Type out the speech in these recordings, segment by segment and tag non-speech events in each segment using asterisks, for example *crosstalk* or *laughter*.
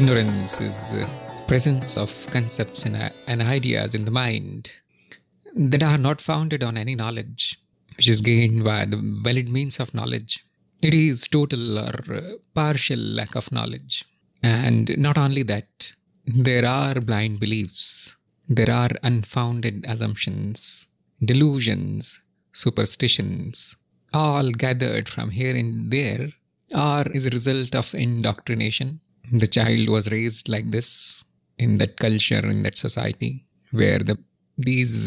Ignorance is the presence of concepts and ideas in the mind that are not founded on any knowledge, which is gained by the valid means of knowledge. It is total or partial lack of knowledge. And not only that, there are blind beliefs, there are unfounded assumptions, delusions, superstitions, all gathered from here and there are is a result of indoctrination the child was raised like this in that culture, in that society, where the these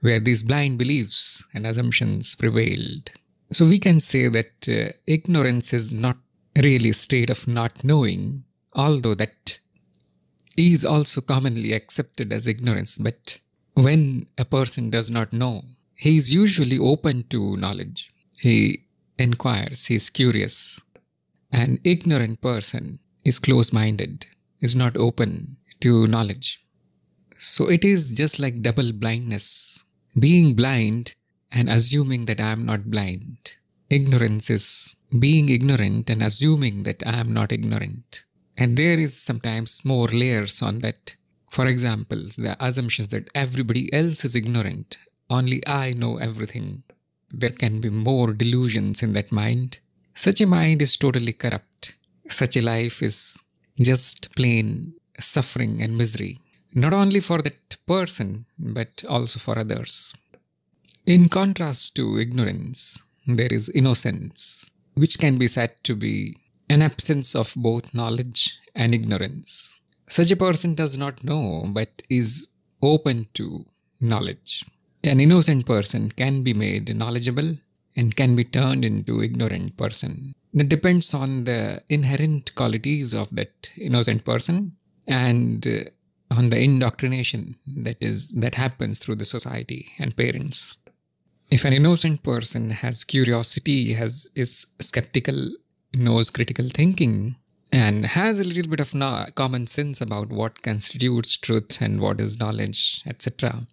where these blind beliefs and assumptions prevailed. So we can say that uh, ignorance is not really a state of not knowing, although that is also commonly accepted as ignorance. But when a person does not know, he is usually open to knowledge. He inquires, he is curious. An ignorant person is close minded, is not open to knowledge. So it is just like double blindness. Being blind and assuming that I am not blind. Ignorance is being ignorant and assuming that I am not ignorant. And there is sometimes more layers on that. For example, the assumptions that everybody else is ignorant, only I know everything. There can be more delusions in that mind. Such a mind is totally corrupt such a life is just plain suffering and misery, not only for that person, but also for others. In contrast to ignorance, there is innocence, which can be said to be an absence of both knowledge and ignorance. Such a person does not know but is open to knowledge. An innocent person can be made knowledgeable and can be turned into ignorant person. It depends on the inherent qualities of that innocent person and uh, on the indoctrination that is that happens through the society and parents. If an innocent person has curiosity, has is skeptical, knows critical thinking, and has a little bit of no- common sense about what constitutes truth and what is knowledge, etc.,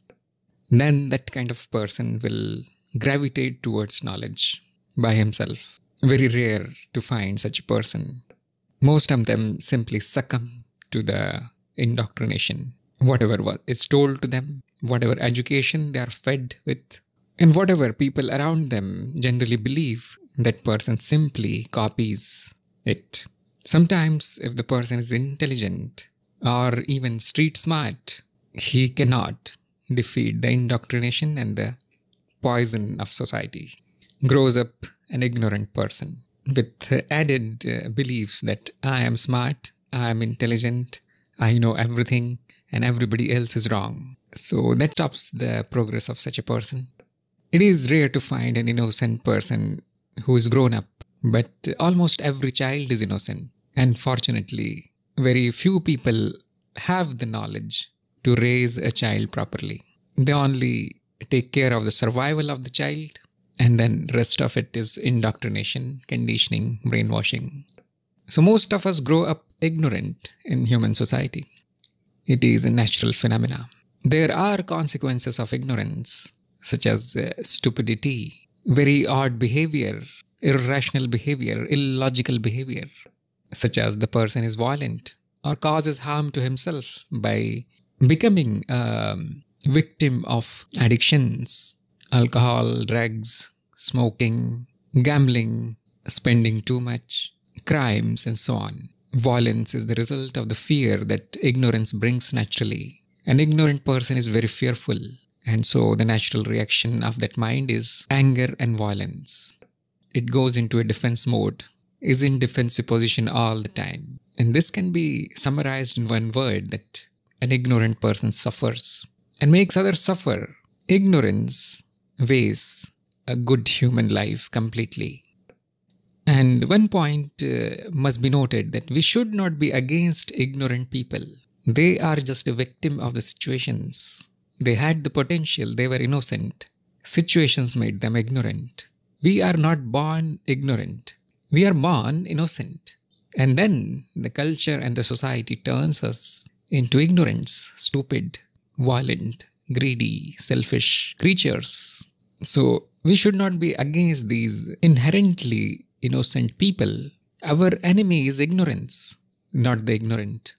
then that kind of person will gravitate towards knowledge by himself very rare to find such a person. Most of them simply succumb to the indoctrination, whatever is told to them, whatever education they are fed with, and whatever people around them generally believe, that person simply copies it. Sometimes, if the person is intelligent or even street smart, he cannot defeat the indoctrination and the poison of society. Grows up an ignorant person with added uh, beliefs that I am smart, I am intelligent, I know everything, and everybody else is wrong. So that stops the progress of such a person. It is rare to find an innocent person who is grown up, but almost every child is innocent. And fortunately, very few people have the knowledge to raise a child properly. They only take care of the survival of the child and then rest of it is indoctrination, conditioning, brainwashing. So most of us grow up ignorant in human society. It is a natural phenomena. There are consequences of ignorance, such as uh, stupidity, very odd behavior, irrational behavior, illogical behavior, such as the person is violent or causes harm to himself by becoming a um, victim of addictions alcohol, drugs, smoking, gambling, spending too much, crimes, and so on. Violence is the result of the fear that ignorance brings naturally. An ignorant person is very fearful, and so the natural reaction of that mind is anger and violence. It goes into a defense mode, is in defensive position all the time. And this can be summarized in one word that an ignorant person suffers and makes others suffer. Ignorance ways a good human life completely. And one point uh, must be noted that we should not be against ignorant people. They are just a victim of the situations. They had the potential, they were innocent. Situations made them ignorant. We are not born ignorant, we are born innocent. And then the culture and the society turns us into ignorance, stupid, violent, greedy, selfish creatures. So we should not be against these inherently innocent people. Our enemy is ignorance, not the ignorant.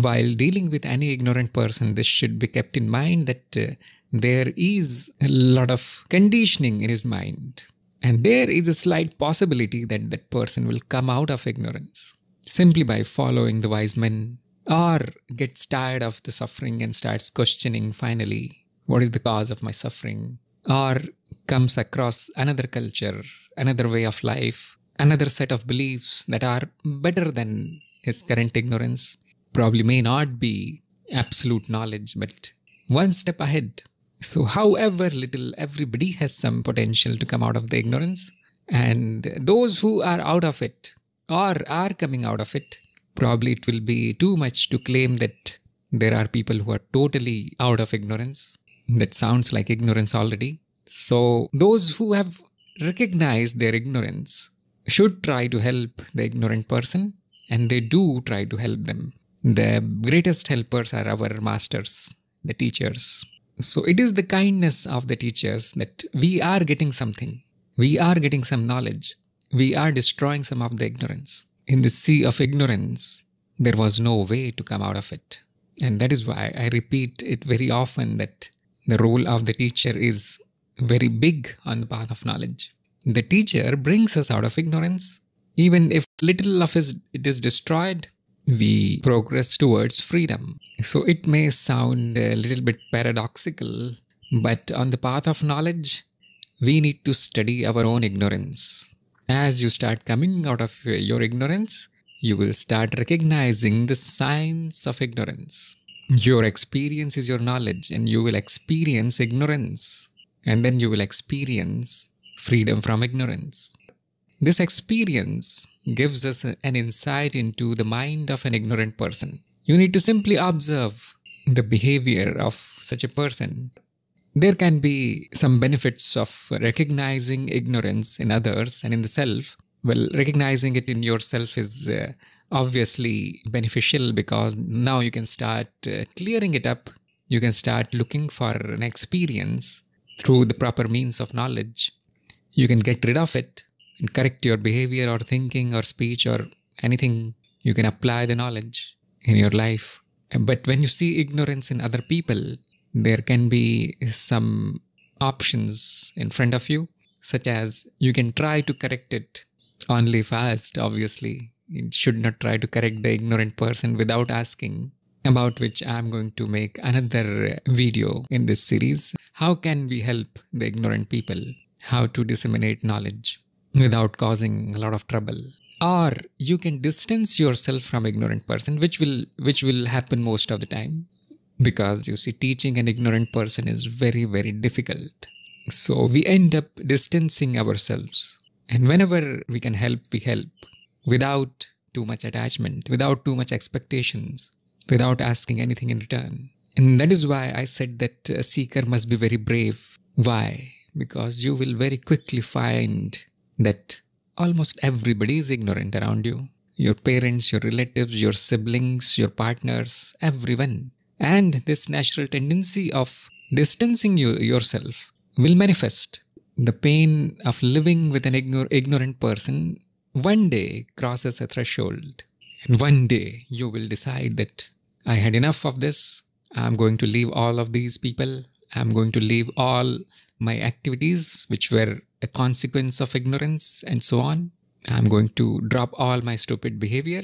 While dealing with any ignorant person, this should be kept in mind that uh, there is a lot of conditioning in his mind. And there is a slight possibility that that person will come out of ignorance simply by following the wise men or gets tired of the suffering and starts questioning finally what is the cause of my suffering, or comes across another culture, another way of life, another set of beliefs that are better than his current ignorance, probably may not be absolute knowledge, but one step ahead. So, however little, everybody has some potential to come out of the ignorance. And those who are out of it or are coming out of it probably it will be too much to claim that there are people who are totally out of ignorance. That sounds like ignorance already. So, those who have recognized their ignorance should try to help the ignorant person, and they do try to help them. The greatest helpers are our masters, the teachers. So, it is the kindness of the teachers that we are getting something, we are getting some knowledge, we are destroying some of the ignorance in the sea of ignorance, there was no way to come out of it. And that is why I repeat it very often that the role of the teacher is very big on the path of knowledge. The teacher brings us out of ignorance. Even if little of it is destroyed, we progress towards freedom. So it may sound a little bit paradoxical, but on the path of knowledge, we need to study our own ignorance. As you start coming out of your ignorance, you will start recognizing the signs of ignorance. Your experience is your knowledge, and you will experience ignorance. And then you will experience freedom from ignorance. This experience gives us an insight into the mind of an ignorant person. You need to simply observe the behavior of such a person there can be some benefits of recognizing ignorance in others and in the self. Well, recognizing it in yourself is uh, obviously beneficial because now you can start uh, clearing it up. You can start looking for an experience through the proper means of knowledge. You can get rid of it and correct your behavior or thinking or speech or anything. You can apply the knowledge in your life. But when you see ignorance in other people, there can be some options in front of you, such as you can try to correct it only fast, obviously. You should not try to correct the ignorant person without asking, about which I'm going to make another video in this series. How can we help the ignorant people? How to disseminate knowledge without causing a lot of trouble or you can distance yourself from ignorant person which will which will happen most of the time because you see teaching an ignorant person is very very difficult so we end up distancing ourselves and whenever we can help we help without too much attachment without too much expectations without asking anything in return and that is why i said that a seeker must be very brave why because you will very quickly find that almost everybody is ignorant around you your parents your relatives your siblings your partners everyone and this natural tendency of distancing you, yourself will manifest. The pain of living with an ignor- ignorant person one day crosses a threshold. And one day you will decide that I had enough of this. I'm going to leave all of these people. I'm going to leave all my activities, which were a consequence of ignorance and so on. I'm going to drop all my stupid behavior,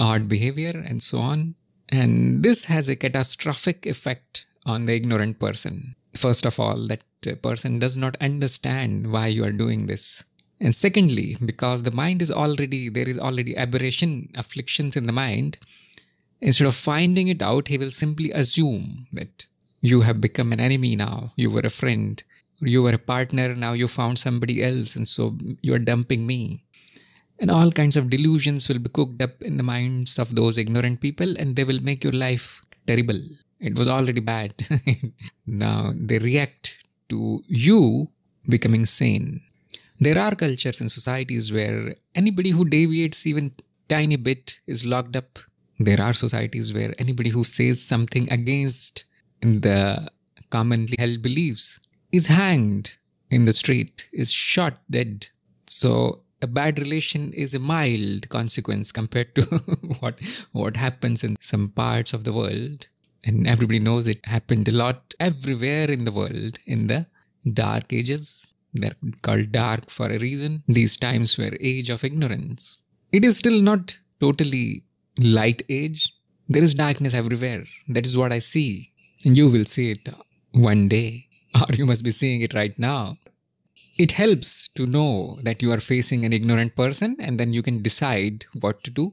odd behavior, and so on. And this has a catastrophic effect on the ignorant person. First of all, that uh, person does not understand why you are doing this. And secondly, because the mind is already, there is already aberration, afflictions in the mind, instead of finding it out, he will simply assume that you have become an enemy now, you were a friend, you were a partner, now you found somebody else, and so you are dumping me and all kinds of delusions will be cooked up in the minds of those ignorant people and they will make your life terrible. It was already bad. *laughs* now they react to you becoming sane. There are cultures and societies where anybody who deviates even tiny bit is locked up. There are societies where anybody who says something against the commonly held beliefs is hanged in the street, is shot dead. So a bad relation is a mild consequence compared to *laughs* what what happens in some parts of the world and everybody knows it happened a lot everywhere in the world in the dark ages they're called dark for a reason these times were age of ignorance it is still not totally light age there is darkness everywhere that is what i see and you will see it one day *laughs* or you must be seeing it right now it helps to know that you are facing an ignorant person and then you can decide what to do.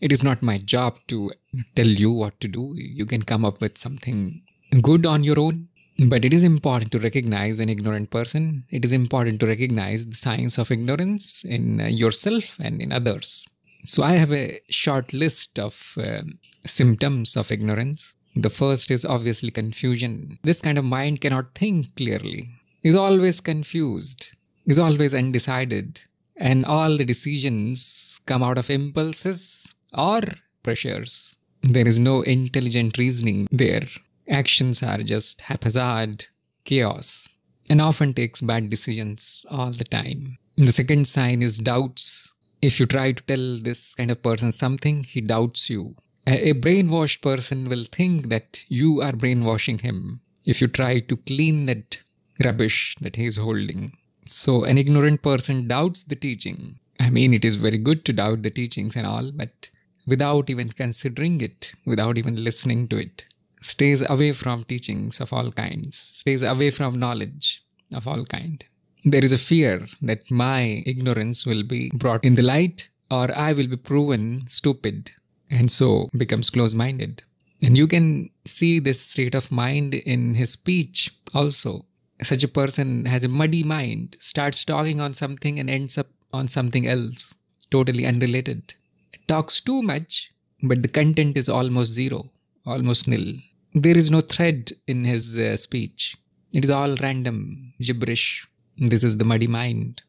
It is not my job to tell you what to do. You can come up with something good on your own. But it is important to recognize an ignorant person. It is important to recognize the signs of ignorance in uh, yourself and in others. So, I have a short list of uh, symptoms of ignorance. The first is obviously confusion. This kind of mind cannot think clearly is always confused, is always undecided, and all the decisions come out of impulses or pressures. There is no intelligent reasoning there. Actions are just haphazard, chaos, and often takes bad decisions all the time. The second sign is doubts. If you try to tell this kind of person something, he doubts you. A brainwashed person will think that you are brainwashing him. If you try to clean that rubbish that he is holding. So an ignorant person doubts the teaching. I mean, it is very good to doubt the teachings and all, but without even considering it, without even listening to it, stays away from teachings of all kinds, stays away from knowledge of all kind. There is a fear that my ignorance will be brought in the light or I will be proven stupid and so becomes close-minded. And you can see this state of mind in his speech also such a person has a muddy mind, starts talking on something and ends up on something else, totally unrelated. It talks too much, but the content is almost zero, almost nil. There is no thread in his uh, speech. It is all random, gibberish. This is the muddy mind.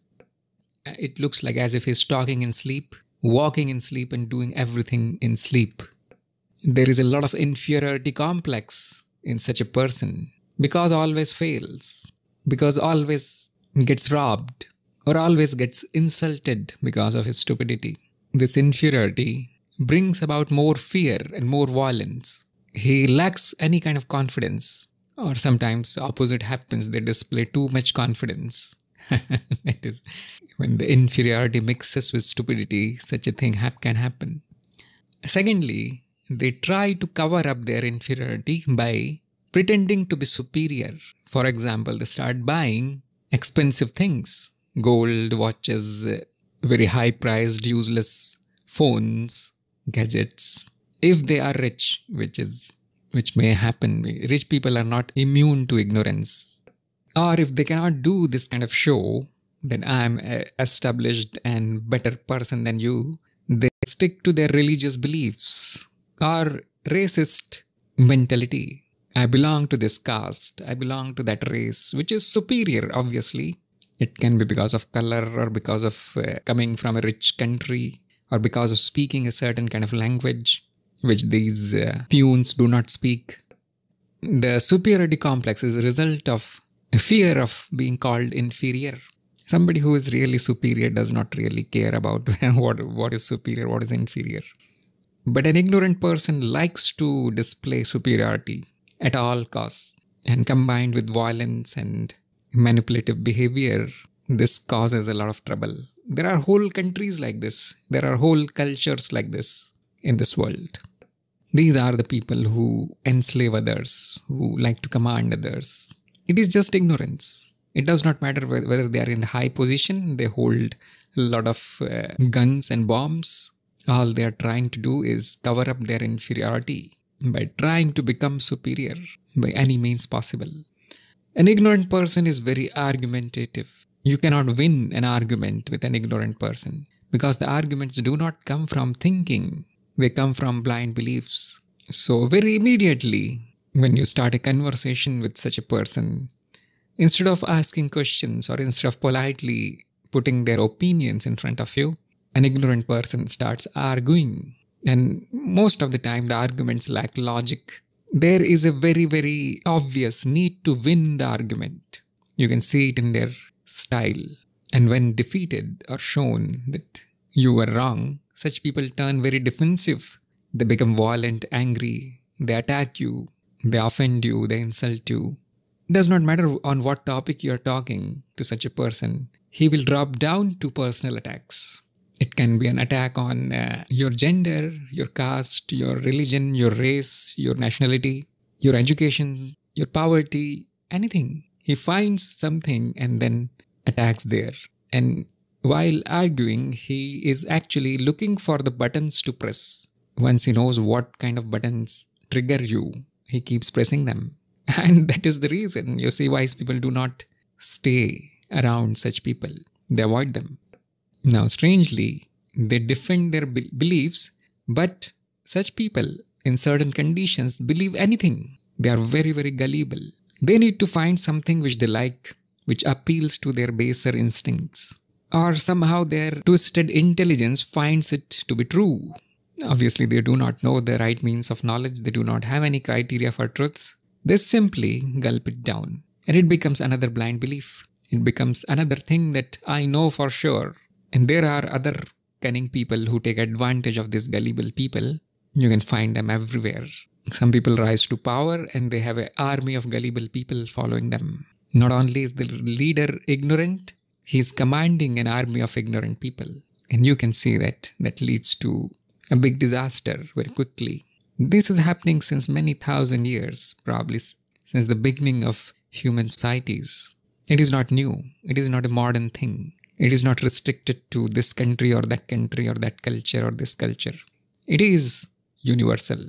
It looks like as if he's talking in sleep, walking in sleep, and doing everything in sleep. There is a lot of inferiority complex in such a person because always fails, because always gets robbed, or always gets insulted because of his stupidity. This inferiority brings about more fear and more violence. He lacks any kind of confidence, or sometimes the opposite happens, they display too much confidence. that *laughs* is, when the inferiority mixes with stupidity, such a thing can happen. Secondly, they try to cover up their inferiority by pretending to be superior. For example, they start buying expensive things gold, watches, uh, very high priced, useless phones, gadgets. If they are rich, which is which may happen, rich people are not immune to ignorance. Or if they cannot do this kind of show, then I'm a uh, established and better person than you. They stick to their religious beliefs or racist mentality I belong to this caste, I belong to that race, which is superior, obviously. It can be because of color or because of uh, coming from a rich country or because of speaking a certain kind of language, which these uh, punes do not speak. The superiority complex is a result of a fear of being called inferior. Somebody who is really superior does not really care about *laughs* what, what is superior, what is inferior. But an ignorant person likes to display superiority at all costs. And combined with violence and manipulative behavior, this causes a lot of trouble. There are whole countries like this, there are whole cultures like this in this world. These are the people who enslave others, who like to command others. It is just ignorance. It does not matter whether they are in the high position, they hold a lot of uh, guns and bombs. All they are trying to do is cover up their inferiority by trying to become superior by any means possible. An ignorant person is very argumentative. You cannot win an argument with an ignorant person because the arguments do not come from thinking, they come from blind beliefs. So, very immediately, when you start a conversation with such a person, instead of asking questions or instead of politely putting their opinions in front of you, an ignorant person starts arguing and most of the time, the arguments lack logic. There is a very, very obvious need to win the argument. You can see it in their style. And when defeated or shown that you were wrong, such people turn very defensive. They become violent, angry, they attack you, they offend you, they insult you. It does not matter on what topic you are talking to such a person, he will drop down to personal attacks. It can be an attack on uh, your gender, your caste, your religion, your race, your nationality, your education, your poverty, anything. He finds something and then attacks there. And while arguing, he is actually looking for the buttons to press. Once he knows what kind of buttons trigger you, he keeps pressing them. *laughs* And that is the reason you see wise people do not stay around such people, they avoid them. Now, strangely, they defend their be beliefs, but such people in certain conditions believe anything. They are very, very gullible. They need to find something which they like, which appeals to their baser instincts. Or somehow their twisted intelligence finds it to be true. Obviously, they do not know the right means of knowledge, they do not have any criteria for truth. They simply gulp it down, and it becomes another blind belief. It becomes another thing that I know for sure and there are other cunning people who take advantage of these gullible people. You can find them everywhere. Some people rise to power and they have an army of gullible people following them. Not only is the leader ignorant, he is commanding an army of ignorant people. And you can see that that leads to a big disaster very quickly. This is happening since many thousand years, probably since the beginning of human societies. It is not new, it is not a modern thing. It is not restricted to this country or that country or that culture or this culture. It is universal.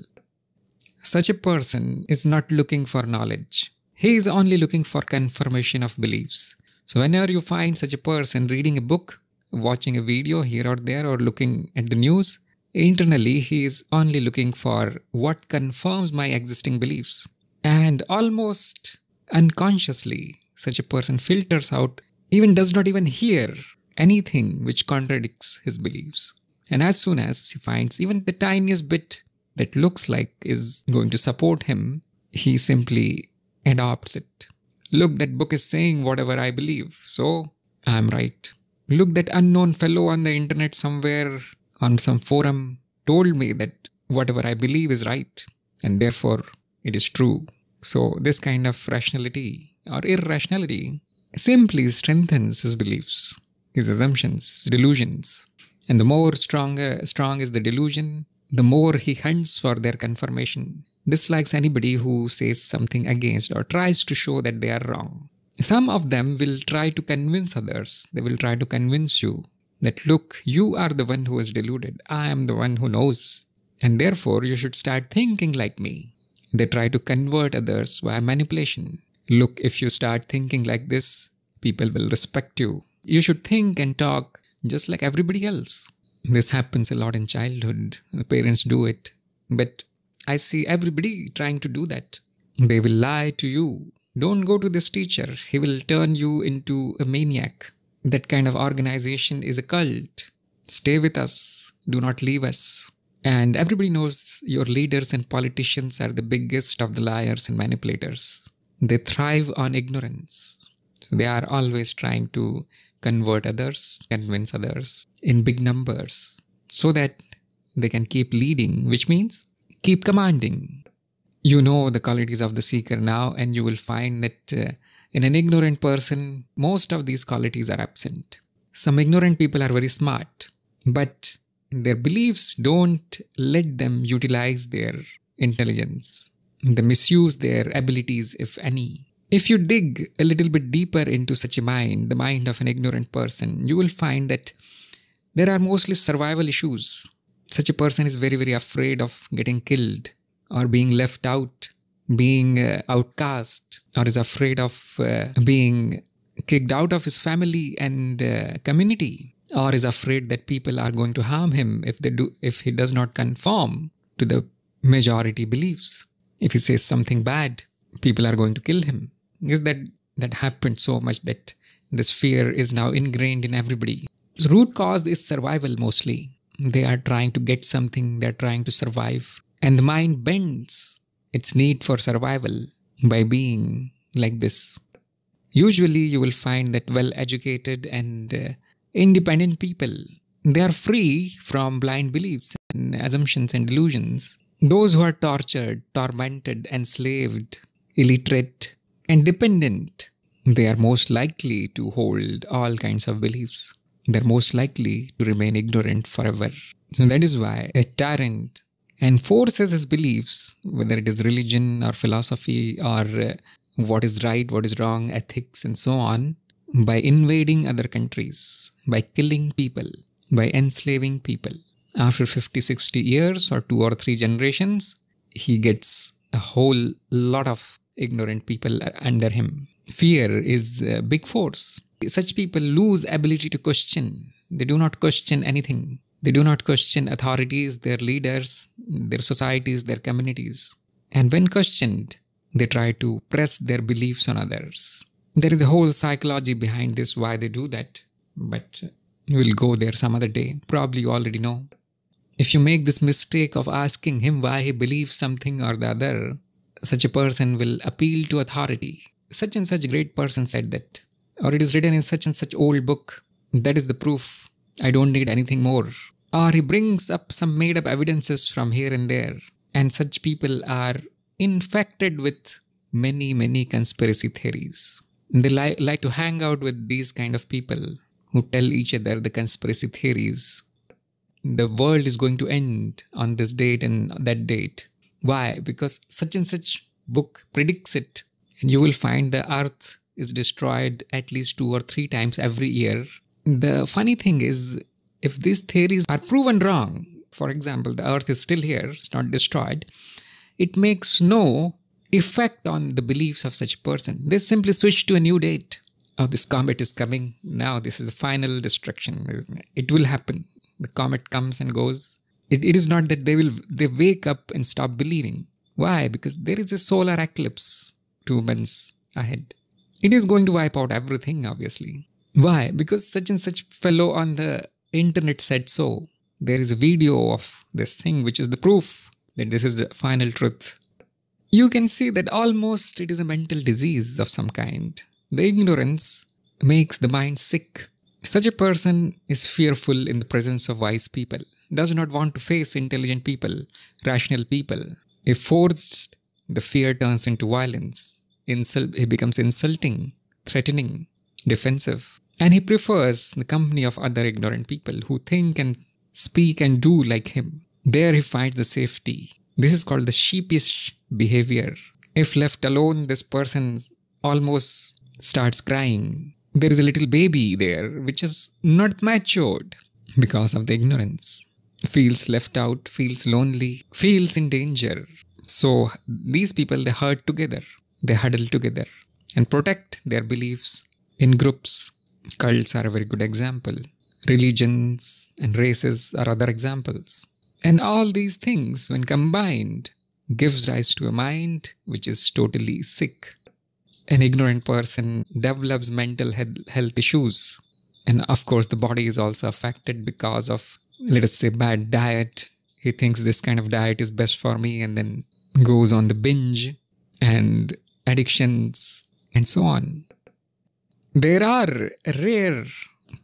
Such a person is not looking for knowledge. He is only looking for confirmation of beliefs. So, whenever you find such a person reading a book, watching a video here or there, or looking at the news, internally he is only looking for what confirms my existing beliefs. And almost unconsciously, such a person filters out even does not even hear anything which contradicts his beliefs. And as soon as he finds even the tiniest bit that looks like is going to support him, he simply adopts it. Look, that book is saying whatever I believe, so I'm right. Look, that unknown fellow on the internet somewhere on some forum told me that whatever I believe is right, and therefore it is true. So, this kind of rationality or irrationality simply strengthens his beliefs, his assumptions, his delusions. And the more stronger, strong is the delusion, the more he hunts for their confirmation, dislikes anybody who says something against or tries to show that they are wrong. Some of them will try to convince others, they will try to convince you that look, you are the one who is deluded, I am the one who knows, and therefore you should start thinking like me. They try to convert others via manipulation. Look, if you start thinking like this, people will respect you. You should think and talk just like everybody else. This happens a lot in childhood. The parents do it. But I see everybody trying to do that. They will lie to you. Don't go to this teacher. He will turn you into a maniac. That kind of organization is a cult. Stay with us. Do not leave us. And everybody knows your leaders and politicians are the biggest of the liars and manipulators. They thrive on ignorance. They are always trying to convert others, convince others in big numbers so that they can keep leading, which means keep commanding. You know the qualities of the seeker now, and you will find that uh, in an ignorant person, most of these qualities are absent. Some ignorant people are very smart, but their beliefs don't let them utilize their intelligence. The misuse their abilities, if any. If you dig a little bit deeper into such a mind, the mind of an ignorant person, you will find that there are mostly survival issues. Such a person is very, very afraid of getting killed or being left out, being uh, outcast, or is afraid of uh, being kicked out of his family and uh, community or is afraid that people are going to harm him if they do if he does not conform to the majority beliefs if he says something bad, people are going to kill him. Is that that happened so much that this fear is now ingrained in everybody. The root cause is survival mostly. They are trying to get something, they're trying to survive. And the mind bends its need for survival by being like this. Usually, you will find that well educated and uh, independent people they are free from blind beliefs and assumptions and delusions those who are tortured, tormented, enslaved, illiterate, and dependent, they are most likely to hold all kinds of beliefs. They're most likely to remain ignorant forever. And that is why a tyrant enforces his beliefs, whether it is religion or philosophy or uh, what is right, what is wrong, ethics, and so on, by invading other countries, by killing people, by enslaving people, after 50, 60 years or two or three generations, he gets a whole lot of ignorant people under him. Fear is a big force. Such people lose ability to question. They do not question anything. They do not question authorities, their leaders, their societies, their communities. And when questioned, they try to press their beliefs on others. There is a whole psychology behind this, why they do that. But we'll go there some other day. Probably you already know if you make this mistake of asking him why he believes something or the other, such a person will appeal to authority. Such and such great person said that. Or it is written in such and such old book. That is the proof. I don't need anything more. Or he brings up some made up evidences from here and there. And such people are infected with many, many conspiracy theories. They li- like to hang out with these kind of people who tell each other the conspiracy theories the world is going to end on this date and that date. Why? Because such and such book predicts it. And you will find the earth is destroyed at least two or three times every year. The funny thing is, if these theories are proven wrong, for example, the earth is still here, it's not destroyed, it makes no effect on the beliefs of such a person. They simply switch to a new date. Oh, this comet is coming. Now, this is the final destruction. It will happen the comet comes and goes. It, it is not that they will they wake up and stop believing. Why? Because there is a solar eclipse two months ahead. It is going to wipe out everything, obviously. Why? Because such and such fellow on the internet said so. There is a video of this thing, which is the proof that this is the final truth. You can see that almost it is a mental disease of some kind. The ignorance makes the mind sick such a person is fearful in the presence of wise people, does not want to face intelligent people, rational people. If forced, the fear turns into violence. Insult, he becomes insulting, threatening, defensive. And he prefers the company of other ignorant people who think and speak and do like him. There he finds the safety. This is called the sheepish behavior. If left alone, this person almost starts crying there is a little baby there which is not matured because of the ignorance. Feels left out, feels lonely, feels in danger. So these people they herd together, they huddle together and protect their beliefs in groups. Cults are a very good example. Religions and races are other examples. And all these things, when combined, gives rise to a mind which is totally sick an ignorant person develops mental health issues. And of course, the body is also affected because of, let us say, bad diet. He thinks this kind of diet is best for me and then goes on the binge and addictions and so on. There are a rare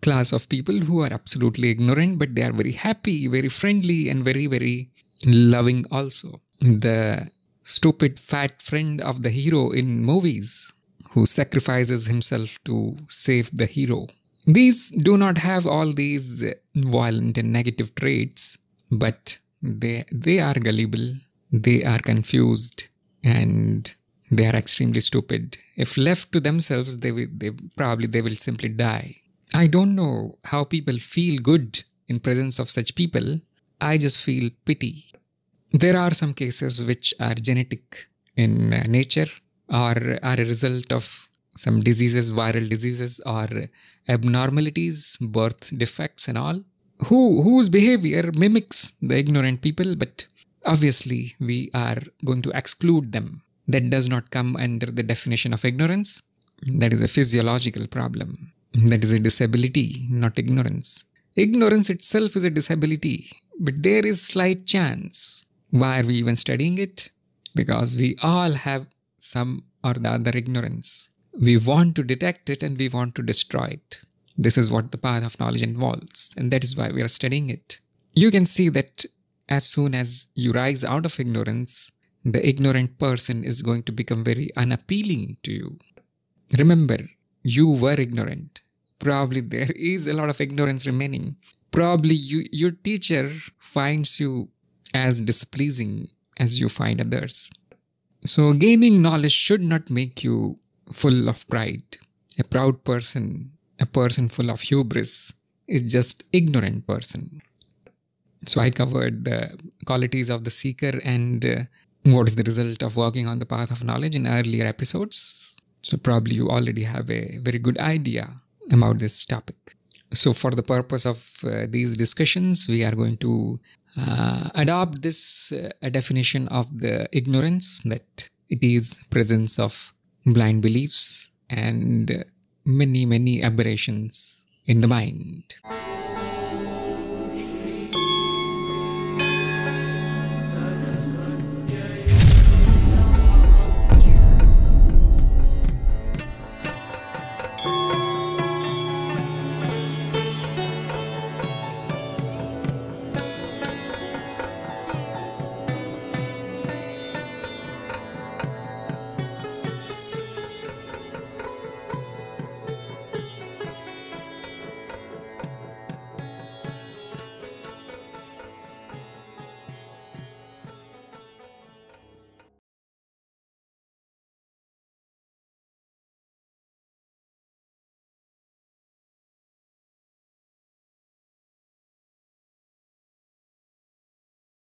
class of people who are absolutely ignorant, but they are very happy, very friendly, and very, very loving also. The stupid fat friend of the hero in movies who sacrifices himself to save the hero. These do not have all these violent and negative traits, but they, they are gullible, they are confused, and they are extremely stupid. If left to themselves, they, will, they probably they will simply die. I don't know how people feel good in presence of such people. I just feel pity. There are some cases which are genetic in nature or are a result of some diseases, viral diseases, or abnormalities, birth defects, and all, who whose behavior mimics the ignorant people, but obviously we are going to exclude them. That does not come under the definition of ignorance. That is a physiological problem. That is a disability, not ignorance. Ignorance itself is a disability, but there is slight chance. Why are we even studying it? Because we all have some or the other ignorance. We want to detect it and we want to destroy it. This is what the path of knowledge involves, and that is why we are studying it. You can see that as soon as you rise out of ignorance, the ignorant person is going to become very unappealing to you. Remember, you were ignorant. Probably there is a lot of ignorance remaining. Probably you, your teacher finds you as displeasing as you find others. So, gaining knowledge should not make you full of pride. A proud person, a person full of hubris, is just ignorant person. So, I covered the qualities of the seeker and uh, what is the result of working on the path of knowledge in earlier episodes. So, probably you already have a very good idea about this topic. So, for the purpose of uh, these discussions, we are going to uh, adopt this uh, definition of the ignorance that it is presence of blind beliefs and many many aberrations in the mind.